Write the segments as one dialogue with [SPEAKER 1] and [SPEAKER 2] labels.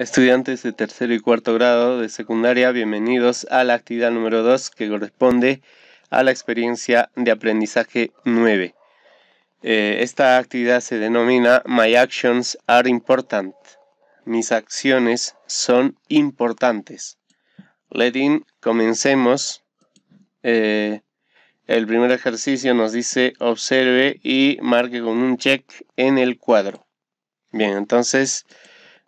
[SPEAKER 1] Estudiantes de tercero y cuarto grado de secundaria, bienvenidos a la actividad número 2 que corresponde a la experiencia de aprendizaje 9. Eh, esta actividad se denomina My Actions Are Important. Mis acciones son importantes. in, comencemos. Eh, el primer ejercicio nos dice observe y marque con un check en el cuadro. Bien, entonces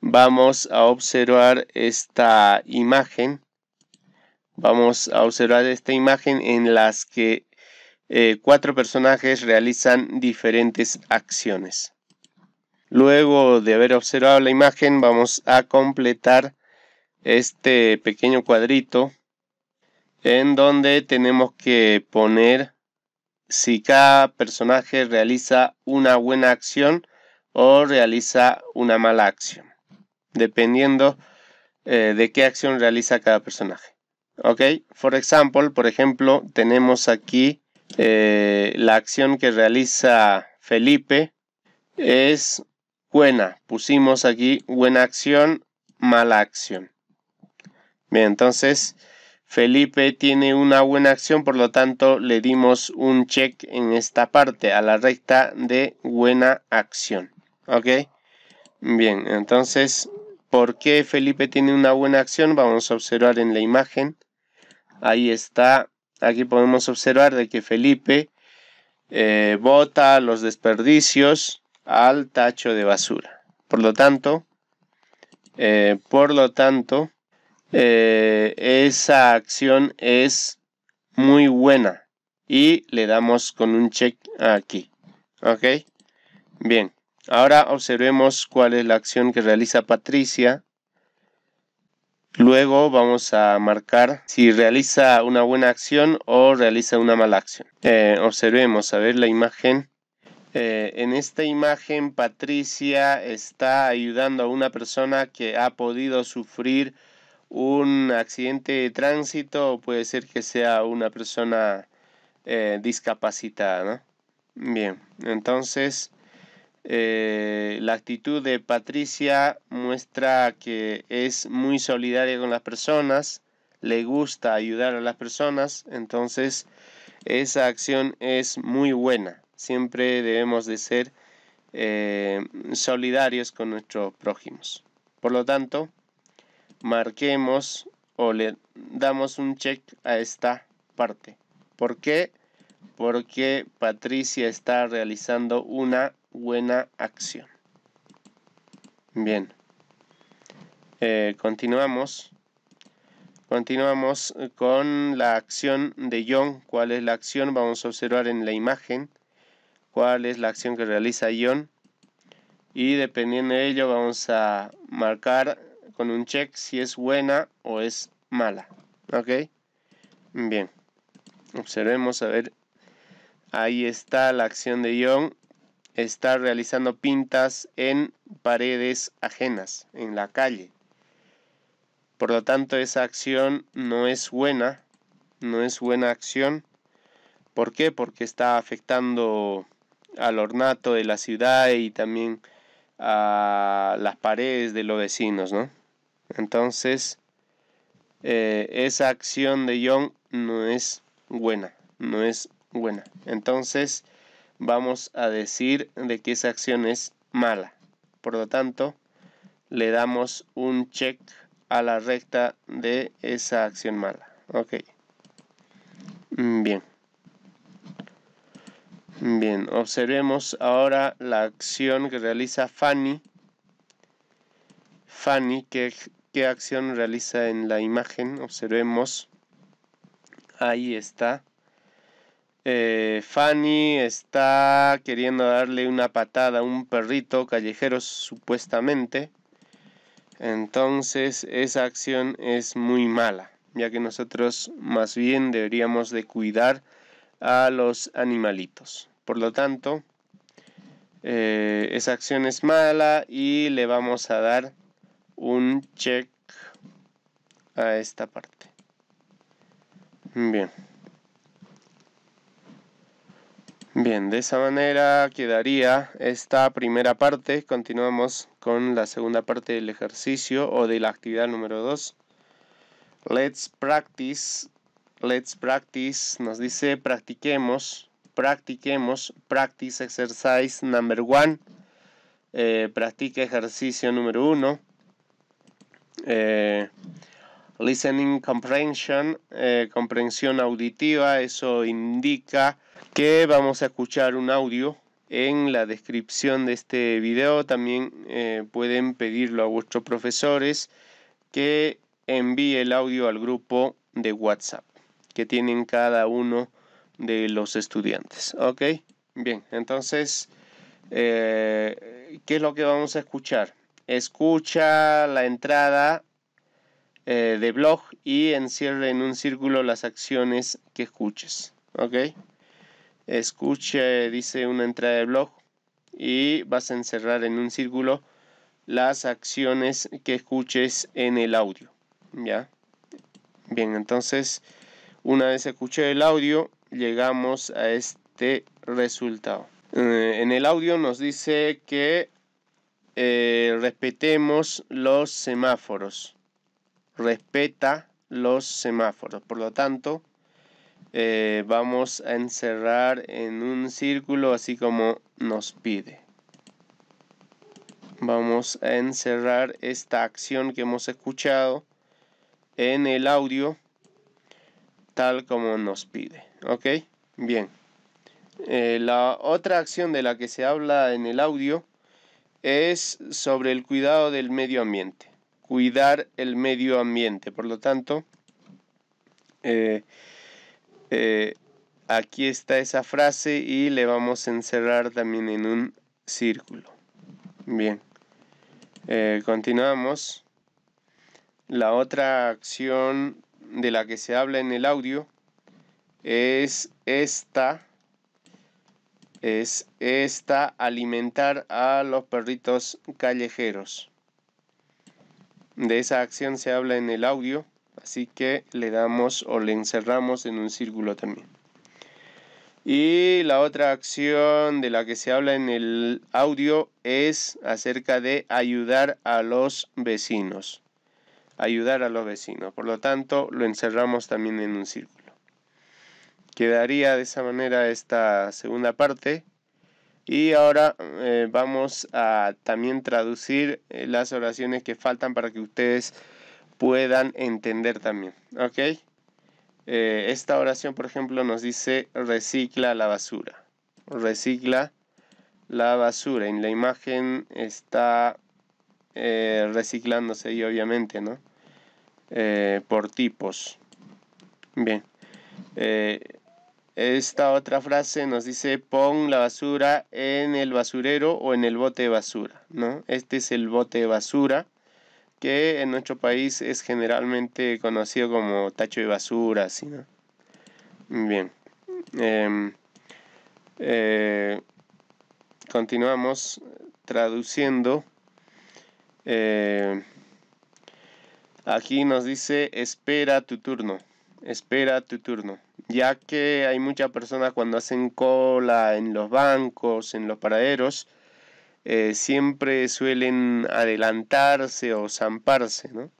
[SPEAKER 1] vamos a observar esta imagen vamos a observar esta imagen en las que eh, cuatro personajes realizan diferentes acciones luego de haber observado la imagen vamos a completar este pequeño cuadrito en donde tenemos que poner si cada personaje realiza una buena acción o realiza una mala acción dependiendo eh, de qué acción realiza cada personaje. Ok, for example, por ejemplo, tenemos aquí eh, la acción que realiza Felipe es buena. Pusimos aquí buena acción, mala acción. Bien, entonces Felipe tiene una buena acción, por lo tanto le dimos un check en esta parte, a la recta de buena acción. ¿Ok? Bien, entonces ¿Por qué Felipe tiene una buena acción? Vamos a observar en la imagen. Ahí está. Aquí podemos observar de que Felipe eh, bota los desperdicios al tacho de basura. Por lo tanto, eh, por lo tanto, eh, esa acción es muy buena y le damos con un check aquí. ¿Ok? Bien. Ahora observemos cuál es la acción que realiza Patricia. Luego vamos a marcar si realiza una buena acción o realiza una mala acción. Eh, observemos, a ver la imagen. Eh, en esta imagen Patricia está ayudando a una persona que ha podido sufrir un accidente de tránsito o puede ser que sea una persona eh, discapacitada. Bien, entonces eh, la actitud de Patricia muestra que es muy solidaria con las personas, le gusta ayudar a las personas, entonces esa acción es muy buena. Siempre debemos de ser eh, solidarios con nuestros prójimos. Por lo tanto, marquemos o le damos un check a esta parte. ¿Por qué? Porque Patricia está realizando una buena acción. Bien. Eh, continuamos. Continuamos eh, con la acción de John. ¿Cuál es la acción? Vamos a observar en la imagen cuál es la acción que realiza John. Y dependiendo de ello vamos a marcar con un check si es buena o es mala. ¿Ok? Bien. Observemos a ver. Ahí está la acción de John. Está realizando pintas en paredes ajenas, en la calle. Por lo tanto, esa acción no es buena, no es buena acción. ¿Por qué? Porque está afectando al ornato de la ciudad y también a las paredes de los vecinos, ¿no? Entonces, eh, esa acción de John no es buena, no es buena. Entonces, vamos a decir de que esa acción es mala. Por lo tanto, le damos un check a la recta de esa acción mala. Ok. Bien. Bien, observemos ahora la acción que realiza Fanny. Fanny, ¿qué, ¿qué acción realiza en la imagen? Observemos. Ahí está. Eh, Fanny está queriendo darle una patada a un perrito callejero supuestamente. Entonces esa acción es muy mala, ya que nosotros más bien deberíamos de cuidar a los animalitos. Por lo tanto, eh, esa acción es mala y le vamos a dar un check a esta parte. Bien. Bien, de esa manera quedaría esta primera parte. Continuamos con la segunda parte del ejercicio o de la actividad número 2. Let's practice. Let's practice. Nos dice practiquemos. Practiquemos. Practice exercise number one. Eh, practique ejercicio número 1. Listening comprehension, eh, comprensión auditiva, eso indica que vamos a escuchar un audio. En la descripción de este video también eh, pueden pedirlo a vuestros profesores que envíe el audio al grupo de WhatsApp que tienen cada uno de los estudiantes. ¿Ok? Bien, entonces, eh, ¿qué es lo que vamos a escuchar? Escucha la entrada eh, de blog y encierra en un círculo las acciones que escuches. ¿Ok? Escuche, dice una entrada de blog y vas a encerrar en un círculo las acciones que escuches en el audio. ¿Ya? Bien, entonces una vez escuché el audio llegamos a este resultado. Eh, en el audio nos dice que eh, respetemos los semáforos respeta los semáforos. Por lo tanto, eh, vamos a encerrar en un círculo así como nos pide. Vamos a encerrar esta acción que hemos escuchado en el audio tal como nos pide. ¿Ok? Bien. Eh, la otra acción de la que se habla en el audio es sobre el cuidado del medio ambiente cuidar el medio ambiente. Por lo tanto, eh, eh, aquí está esa frase y le vamos a encerrar también en un círculo. Bien, eh, continuamos. La otra acción de la que se habla en el audio es esta, es esta alimentar a los perritos callejeros. De esa acción se habla en el audio, así que le damos o le encerramos en un círculo también. Y la otra acción de la que se habla en el audio es acerca de ayudar a los vecinos. Ayudar a los vecinos. Por lo tanto, lo encerramos también en un círculo. Quedaría de esa manera esta segunda parte. Y ahora eh, vamos a también traducir eh, las oraciones que faltan para que ustedes puedan entender también. ¿Ok? Eh, esta oración, por ejemplo, nos dice recicla la basura. Recicla la basura. En la imagen está reciclándose y obviamente, ¿no? por tipos. Bien. Esta otra frase nos dice pon la basura en el basurero o en el bote de basura, ¿no? Este es el bote de basura que en nuestro país es generalmente conocido como tacho de basura, así, ¿no? Bien. Em, eh, continuamos traduciendo. Eh, aquí nos dice espera tu turno espera tu turno, ya que hay muchas personas cuando hacen cola en los bancos, en los paraderos, eh, siempre suelen adelantarse o zamparse, ¿no?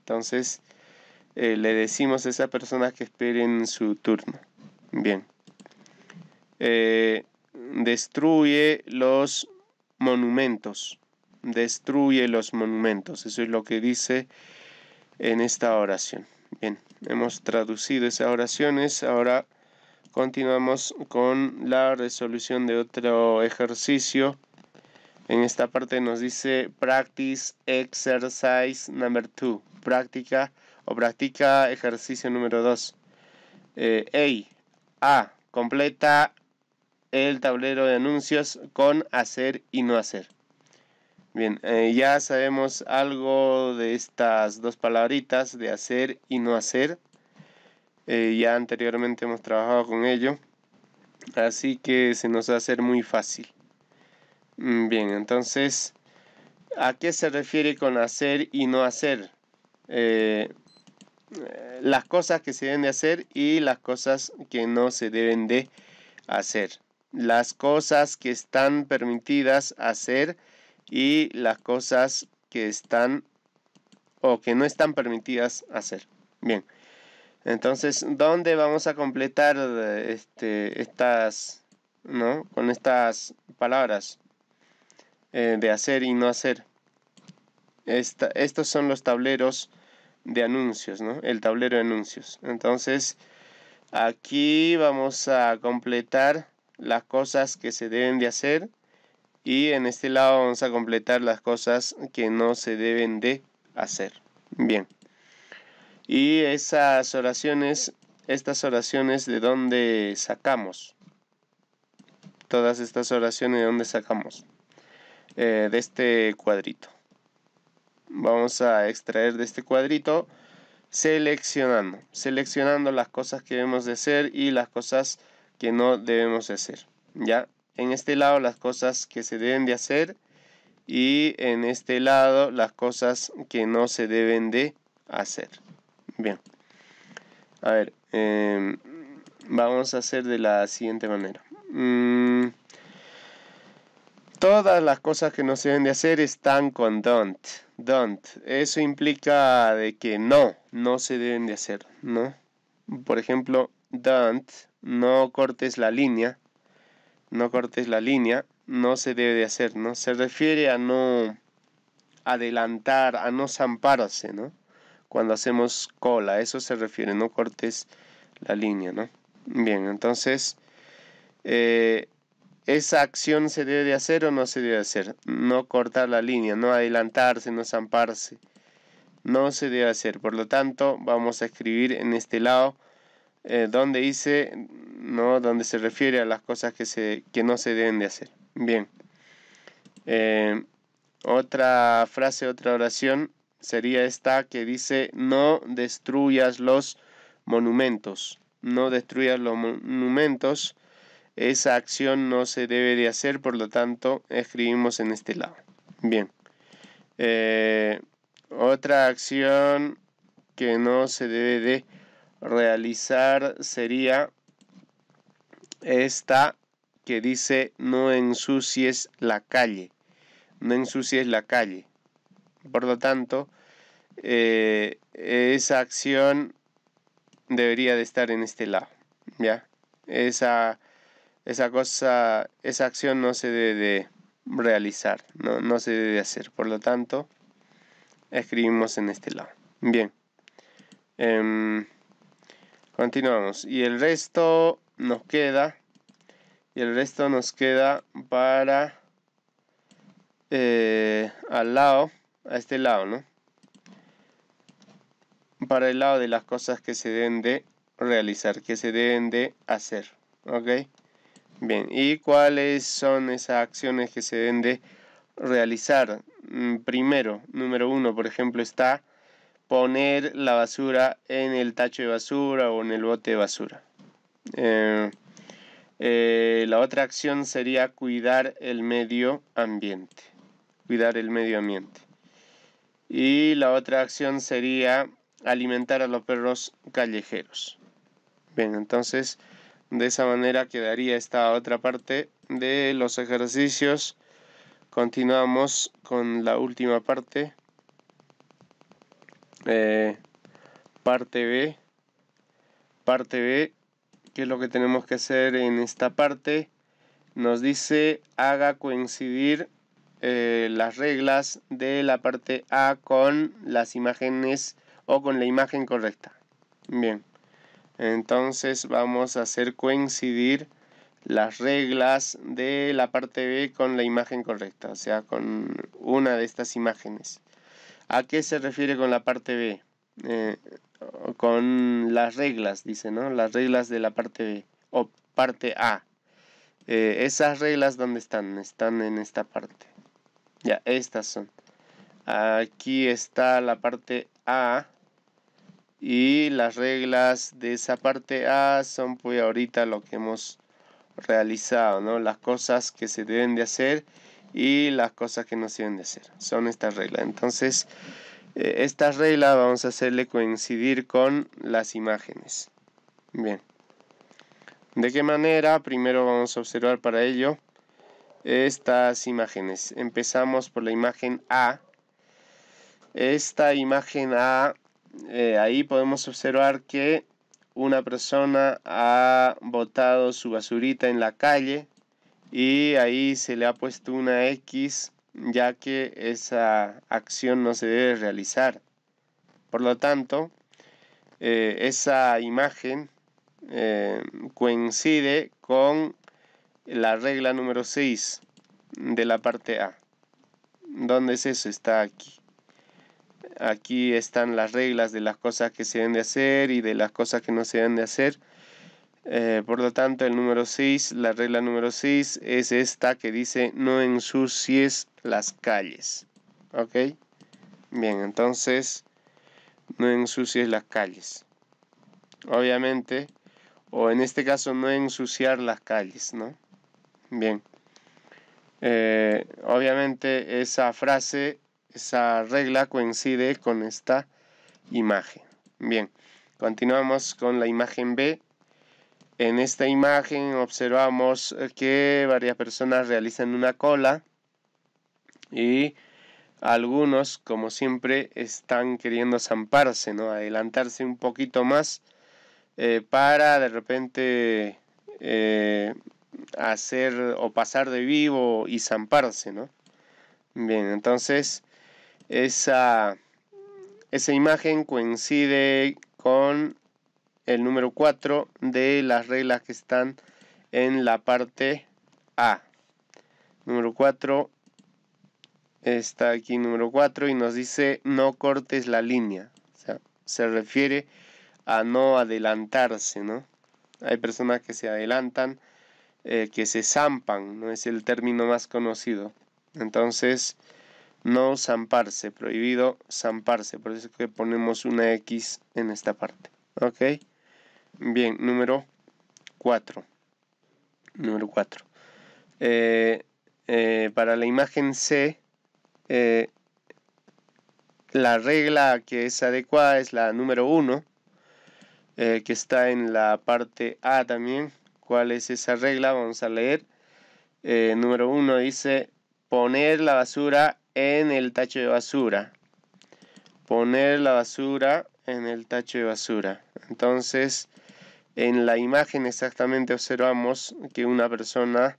[SPEAKER 1] Entonces, eh, le decimos a esas personas que esperen su
[SPEAKER 2] turno. Bien.
[SPEAKER 1] Eh, destruye los monumentos. Destruye los monumentos. Eso es lo que dice en esta oración. Bien. Hemos traducido esas oraciones. Ahora continuamos con la resolución de otro ejercicio. En esta parte nos dice practice exercise number two. Práctica o practica ejercicio número dos. Eh, a. Completa el tablero de anuncios con hacer y no hacer. Bien, eh, ya sabemos algo de estas dos palabritas de hacer y no hacer. Eh, ya anteriormente hemos trabajado con ello. Así que se nos va a hacer muy fácil. Mm, bien, entonces, ¿a qué se refiere con hacer y no hacer? Eh, las cosas que se deben de hacer y las cosas que no se deben de hacer. Las cosas que están permitidas hacer y las cosas que están o que no están permitidas hacer. Bien, entonces, ¿dónde vamos a completar eh, este, estas, ¿no? Con estas palabras eh, de hacer y no hacer. estos son los tableros de anuncios, ¿no? El tablero de anuncios. Entonces, aquí vamos a completar las cosas que se deben de hacer y en este lado vamos a completar las cosas que no se deben de hacer. Bien. Y esas oraciones, estas oraciones de dónde sacamos. Todas estas oraciones de dónde sacamos. Eh, de este cuadrito. Vamos a extraer de este cuadrito seleccionando. Seleccionando las cosas que debemos de hacer y las cosas que no debemos de hacer. ¿Ya? en este lado las cosas que se deben de hacer y en este lado las cosas que no se deben de hacer. Bien. A ver, em, vamos a hacer de la siguiente manera.
[SPEAKER 2] Mm,
[SPEAKER 1] todas las cosas que no se deben de hacer están con don't. Don't. Eso implica de que no, no se deben de hacer, ¿no? Por ejemplo, don't, no cortes la línea no cortes la línea, no se debe de hacer, ¿no? Se refiere a no adelantar, a no zamparse, ¿no? Cuando hacemos cola, eso se refiere, no cortes la línea, ¿no? Bien, entonces, eh, ¿esa acción se debe de hacer o no se debe hacer? No cortar la línea, no adelantarse, no zamparse. No se debe hacer, por lo tanto, vamos a escribir en este lado eh, donde dice, ¿no? donde se refiere a las cosas que, se, que no se deben de hacer. Bien. Eh, otra frase, otra oración sería esta que dice, no destruyas los monumentos. No destruyas los monumentos. Esa acción no se debe de hacer, por lo tanto, escribimos en este lado. Bien. Eh, otra acción que no se debe de realizar sería esta que dice no ensucies la calle. No ensucies la calle. Por lo tanto, eh, esa acción debería de estar en este lado. ¿Ya? Esa, esa cosa, esa acción no se debe de realizar, no, se debe hacer. Por lo tanto, escribimos en este lado. Bien. Em, Continuamos. Y el resto nos queda. Y el resto nos queda para. Eh, al lado. A este lado, ¿no? Para el lado de las cosas que se deben de realizar, que se deben de hacer. ¿Ok? Bien, ¿y cuáles son esas acciones que se deben de realizar? Mm, primero, número uno, por ejemplo, está poner la basura en el tacho de basura o en el bote de basura. Eh, eh, la otra acción sería cuidar el medio ambiente. Cuidar el medio ambiente. Y la otra acción sería alimentar a los perros callejeros. Bien, entonces de esa manera quedaría esta otra parte de los ejercicios. Continuamos con la última parte. Eh, parte B. Parte B, ¿qué es lo que tenemos que hacer en esta parte? Nos dice haga coincidir eh, las reglas de la parte A con las imágenes o con la imagen correcta. Bien, entonces vamos a hacer coincidir las reglas de la parte B con la imagen correcta, o sea, con una de estas imágenes. ¿A qué se refiere con la parte B? Eh, con las reglas, dice, ¿no? Las reglas de la parte B o parte A. Eh, esas reglas, ¿dónde están? Están en esta parte. Ya, estas son. Aquí está la parte A. Y las reglas de esa parte A son pues ahorita lo que hemos realizado, ¿no? Las cosas que se deben de hacer y las cosas que no se deben de hacer. Son estas reglas. Entonces, eh, esta estas reglas vamos a hacerle coincidir con las imágenes. Bien. ¿De qué manera? Primero vamos a observar para ello estas imágenes. Empezamos por la imagen A. Esta imagen A, eh, ahí podemos observar que una persona ha botado su basurita en la calle y ahí se le ha puesto una X ya que esa acción no se debe realizar. Por lo tanto, eh, esa imagen eh, coincide con la regla número 6 de la parte A. ¿Dónde es eso? Está aquí. Aquí están las reglas de las cosas que se deben de hacer y de las cosas que no se deben de hacer eh, por lo tanto, el número 6, la regla número 6 es esta que dice no ensucies las calles. ¿Ok? Bien, entonces no ensucies las calles. Obviamente, o en este caso no ensuciar las calles, ¿no? Bien. Eh, obviamente esa frase, esa regla coincide con esta imagen. Bien, continuamos con la imagen B en esta imagen observamos eh, que varias personas realizan una cola y algunos, como siempre, están queriendo zamparse, ¿no? adelantarse un poquito más eh, para de repente eh, hacer o pasar de vivo y zamparse. ¿no? Bien, entonces esa, esa imagen coincide con el número 4 de las reglas que están en la parte A. Número 4 está aquí número 4 y nos dice no cortes la línea. O sea, se refiere a no adelantarse, ¿no? Hay personas que se adelantan, eh, que se zampan, no es el término más conocido. Entonces, no zamparse, prohibido zamparse, por eso es que ponemos una X en esta parte. ¿Ok? Bien, número 4. Número 4. Eh, eh, para la imagen C, eh, la regla que es adecuada es la número 1, que está en la parte A también. ¿Cuál es esa regla? Vamos a leer. número 1 dice poner la basura en el tacho de basura. Poner la basura en el tacho de basura. Entonces, en la imagen exactamente observamos que una persona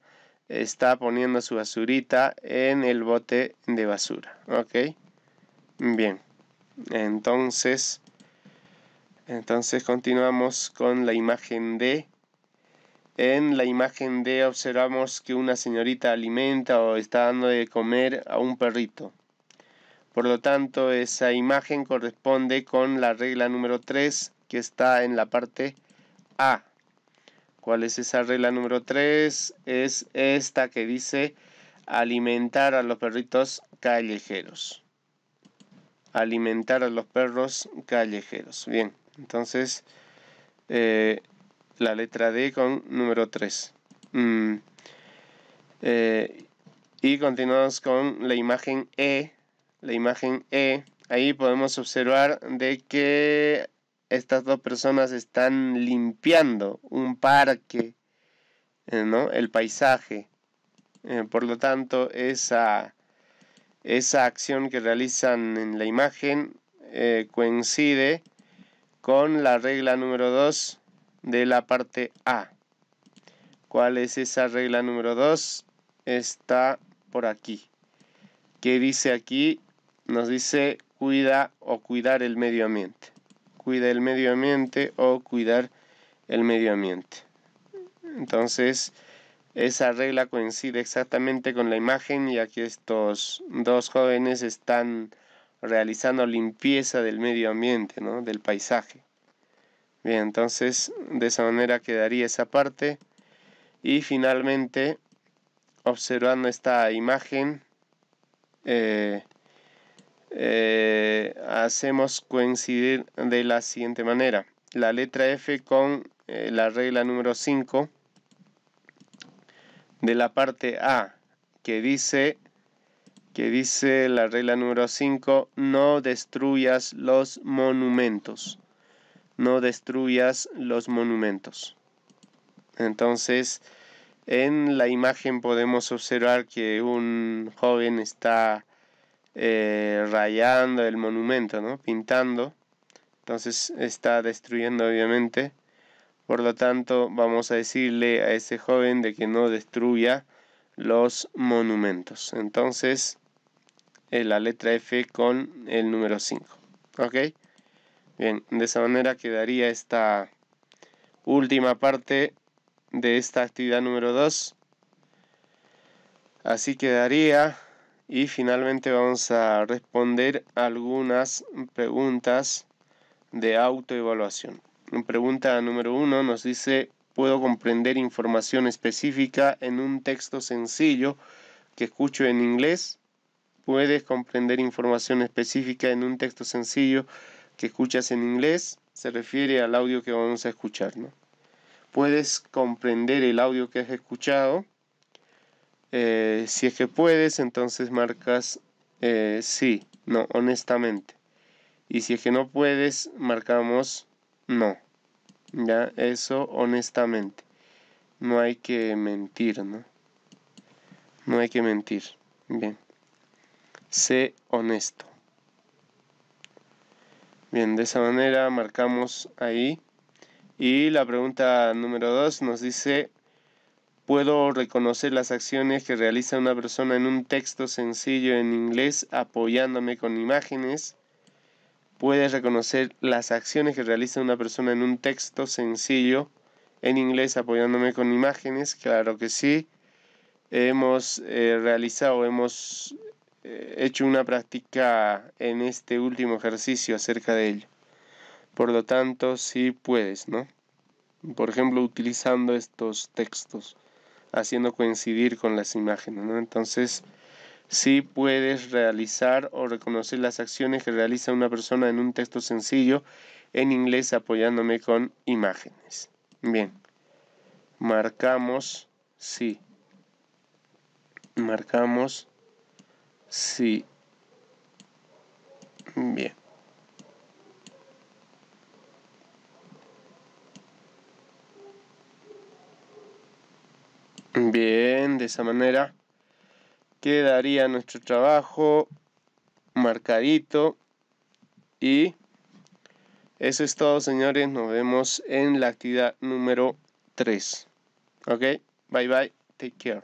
[SPEAKER 1] está poniendo su basurita en el bote de basura. ¿Ok? Bien. Entonces, entonces continuamos con la imagen D. En la imagen D observamos que una señorita alimenta o está dando de comer a un perrito. Por lo tanto, esa imagen corresponde con la regla número 3 que está en la parte a. ¿Cuál es esa regla número 3? Es esta que dice alimentar a los perritos callejeros. Alimentar a los perros callejeros. Bien, entonces eh, la letra D con número 3. Mm. Eh, y continuamos con la imagen E. La imagen E. Ahí podemos observar de que estas dos personas están limpiando un parque, eh, ¿no? El paisaje. Eh, por lo tanto, esa, esa, acción que realizan en la imagen eh, coincide con la regla número 2 de la parte A. ¿Cuál es esa regla número 2? Está por aquí. ¿Qué dice aquí? Nos dice cuida o cuidar el medio ambiente cuida el medio ambiente o cuidar el medio ambiente. Entonces, esa regla coincide exactamente con la imagen, ya que estos dos jóvenes están realizando limpieza del medio ambiente, del paisaje. Bien, entonces de esa manera quedaría esa parte. Y finalmente, observando esta imagen, eh, eh, hacemos coincidir de la siguiente manera. La letra F con eh, la regla número 5 de la parte A, que dice, que dice la regla número 5, no destruyas los monumentos. No destruyas los monumentos. Entonces, en la imagen podemos observar que un joven está eh, rayando el monumento, ¿no? Pintando. Entonces está destruyendo obviamente. Por lo tanto, vamos a decirle a ese joven de que no destruya los monumentos. Entonces, eh, la letra F con el número 5. ¿Ok? Bien, de esa manera quedaría esta última parte de esta actividad número 2. Así quedaría y finalmente vamos a responder algunas preguntas de autoevaluación. Pregunta número uno nos dice, ¿puedo comprender información específica en un texto sencillo que escucho en inglés? ¿Puedes comprender información específica en un texto sencillo que escuchas en inglés? Se refiere al audio que vamos a escuchar, ¿no? ¿Puedes comprender el audio que has escuchado? Eh, si es que puedes, entonces marcas eh, sí, no, honestamente. Y si es que no puedes, marcamos no. Ya, eso honestamente. No hay que mentir, ¿no? No hay que mentir. Bien. Sé honesto. Bien, de esa manera marcamos ahí. Y la pregunta número 2 nos dice, Puedo reconocer las acciones que realiza una persona en un texto sencillo en inglés apoyándome con imágenes. Puedes reconocer las acciones que realiza una persona en un texto sencillo en inglés apoyándome con imágenes. Claro que sí. Hemos eh, realizado, hemos eh, hecho una práctica en este último ejercicio acerca de ello. Por lo tanto, sí puedes, ¿no? Por ejemplo, utilizando estos textos haciendo coincidir con las imágenes. ¿no? Entonces, sí puedes realizar o reconocer las acciones que realiza una persona en un texto sencillo en inglés apoyándome con imágenes. Bien, marcamos sí. Marcamos sí. Bien. Bien, de esa manera quedaría nuestro trabajo marcadito y eso es todo señores, nos vemos en la actividad número 3. Ok, bye bye, take care.